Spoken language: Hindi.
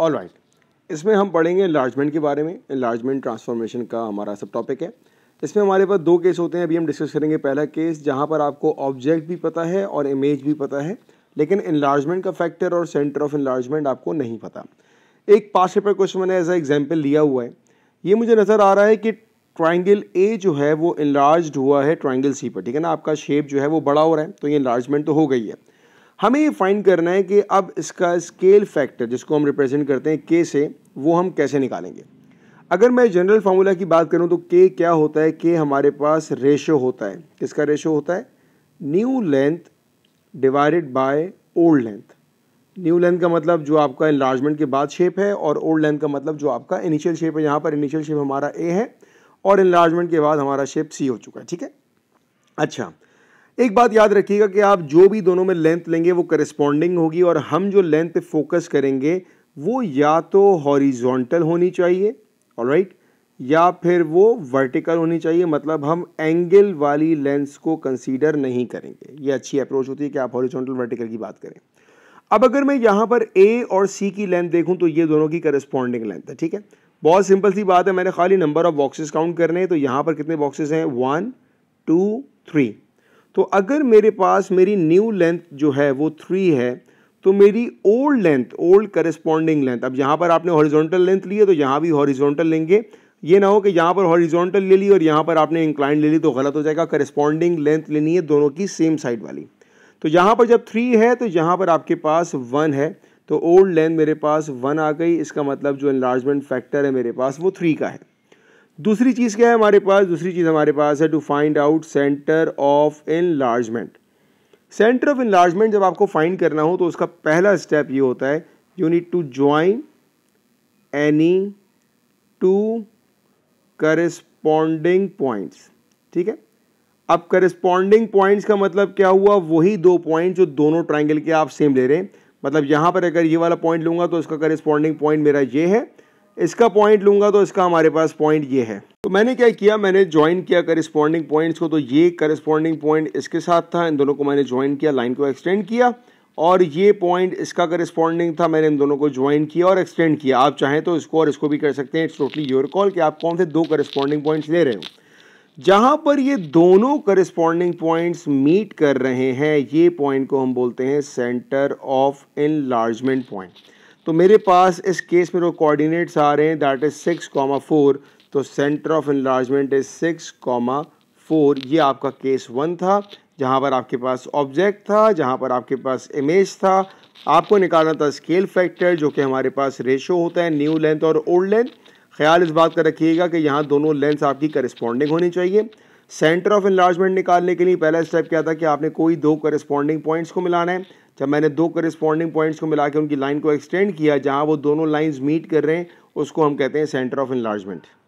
ऑल राइट इसमें हम पढ़ेंगे लार्जमेंट के बारे में लार्जमेंट ट्रांसफॉर्मेशन का हमारा सब टॉपिक है इसमें हमारे पास दो केस होते हैं अभी हम डिस्कस करेंगे पहला केस जहाँ पर आपको ऑब्जेक्ट भी पता है और इमेज भी पता है लेकिन इन्लार्जमेंट का फैक्टर और सेंटर ऑफ इन्लार्जमेंट आपको नहीं पता एक पास पेपर क्वेश्चन मैंने एज एग्जाम्पल लिया हुआ है ये मुझे नज़र आ रहा है कि ट्राइंगल ए जो है वो इन्लार्ज हुआ है ट्राइंगल सी पर ठीक है ना आपका शेप जो है वो बड़ा हो रहा है तो ये इन्लार्जमेंट तो हो गई है हमें ये फाइंड करना है कि अब इसका स्केल फैक्टर जिसको हम रिप्रेजेंट करते हैं के से वो हम कैसे निकालेंगे अगर मैं जनरल फार्मूला की बात करूं तो के क्या होता है के हमारे पास रेशो होता है किसका रेशो होता है new length divided by old length new length का मतलब जो आपका इन्लार्जमेंट के बाद शेप है और ओल्ड लेंथ का मतलब जो आपका इनिशियल शेप है यहाँ पर इनिशियल शेप हमारा ए है और इन्लार्जमेंट के बाद हमारा शेप सी हो चुका है ठीक है अच्छा एक बात याद रखिएगा कि आप जो भी दोनों में लेंथ लेंगे वो करस्पॉन्डिंग होगी और हम जो लेंथ पे फोकस करेंगे वो या तो हॉरिजॉन्टल होनी चाहिए और right? या फिर वो वर्टिकल होनी चाहिए मतलब हम एंगल वाली लेंस को कंसीडर नहीं करेंगे ये अच्छी अप्रोच होती है कि आप हॉरिजॉन्टल वर्टिकल की बात करें अब अगर मैं यहाँ पर ए और सी की लेंथ देखूँ तो ये दोनों की करस्पॉन्डिंग लेंथ है ठीक है बहुत सिंपल सी बात है मैंने खाली नंबर ऑफ बॉक्सेस काउंट करने हैं तो यहाँ पर कितने बॉक्सेस हैं वन टू थ्री तो अगर मेरे पास मेरी न्यू लेंथ जो है वो थ्री है तो मेरी old length old corresponding length अब यहाँ पर आपने हॉरिजॉन्टल लेंथ ली है तो यहाँ भी हॉरिजॉन्टल लेंगे ये ना हो कि यहाँ पर हॉरिजॉन्टल ले ली और यहाँ पर आपने इंक्लाइन ले ली तो गलत हो जाएगा करस्पॉन्डिंग लेंथ लेनी है दोनों की सेम साइड वाली तो यहाँ पर जब थ्री है तो यहाँ पर आपके पास वन है तो ओल्ड लेंथ मेरे पास वन आ गई इसका मतलब जो इन्लार्जमेंट फैक्टर है मेरे पास वो थ्री का है दूसरी चीज़ क्या है हमारे पास दूसरी चीज़ हमारे पास है to find out centre of enlargement centre of enlargement जब आपको फाइंड करना हो तो उसका पहला स्टेप ये होता है you need to join any two corresponding points ठीक है अब करस्पॉन्डिंग पॉइंट्स का मतलब क्या हुआ वही दो पॉइंट जो दोनों ट्राइंगल के आप सेम ले रहे हैं मतलब यहाँ पर अगर ये वाला पॉइंट लूँगा तो उसका करस्पॉन्डिंग पॉइंट मेरा ये है इसका पॉइंट लूंगा तो इसका हमारे पास पॉइंट ये है तो मैंने क्या किया मैंने ज्वाइन किया करिस्पॉन्डिंग पॉइंट्स को तो ये करस्पॉन्डिंग पॉइंट इसके साथ था इन दोनों को मैंने ज्वाइन किया लाइन को एक्सटेंड किया और ये पॉइंट इसका करस्पॉन्डिंग था मैंने इन दोनों को ज्वाइन किया और एक्सटेंड किया आप चाहें तो इसको और इसको भी कर सकते हैं इट्स टोटली योर कॉल कि आप कौन से दो करस्पॉन्डिंग पॉइंट्स ले रहे हो जहाँ पर ये दोनों करस्पॉन्डिंग पॉइंट्स मीट कर रहे हैं ये पॉइंट को हम बोलते हैं सेंटर ऑफ इन पॉइंट तो मेरे पास इस केस में जो कोऑर्डिनेट्स आ रहे हैं that is six comma four तो centre of enlargement is six comma four ये आपका केस वन था जहाँ पर आपके पास ऑब्जेक्ट था जहाँ पर आपके पास इमेज था आपको निकालना था स्केल फैक्टर जो कि हमारे पास रेशो होता है न्यू लेंथ और ओल्ड लेंथ ख्याल इस बात का रखिएगा कि यहाँ दोनों लेंथ आपकी करस्पॉन्डिंग होनी चाहिए सेंटर ऑफ इन्लार्जमेंट निकालने के लिए पहला स्टेप क्या था कि आपने कोई दो करस्पॉन्डिंग पॉइंट्स को मिलाना है जब मैंने दो करस्पॉन्डिंग पॉइंट्स को मिला के उनकी लाइन को एक्सटेंड किया जहाँ वो दोनों लाइन्स मीट कर रहे हैं उसको हम कहते हैं सेंटर ऑफ इन्लार्जमेंट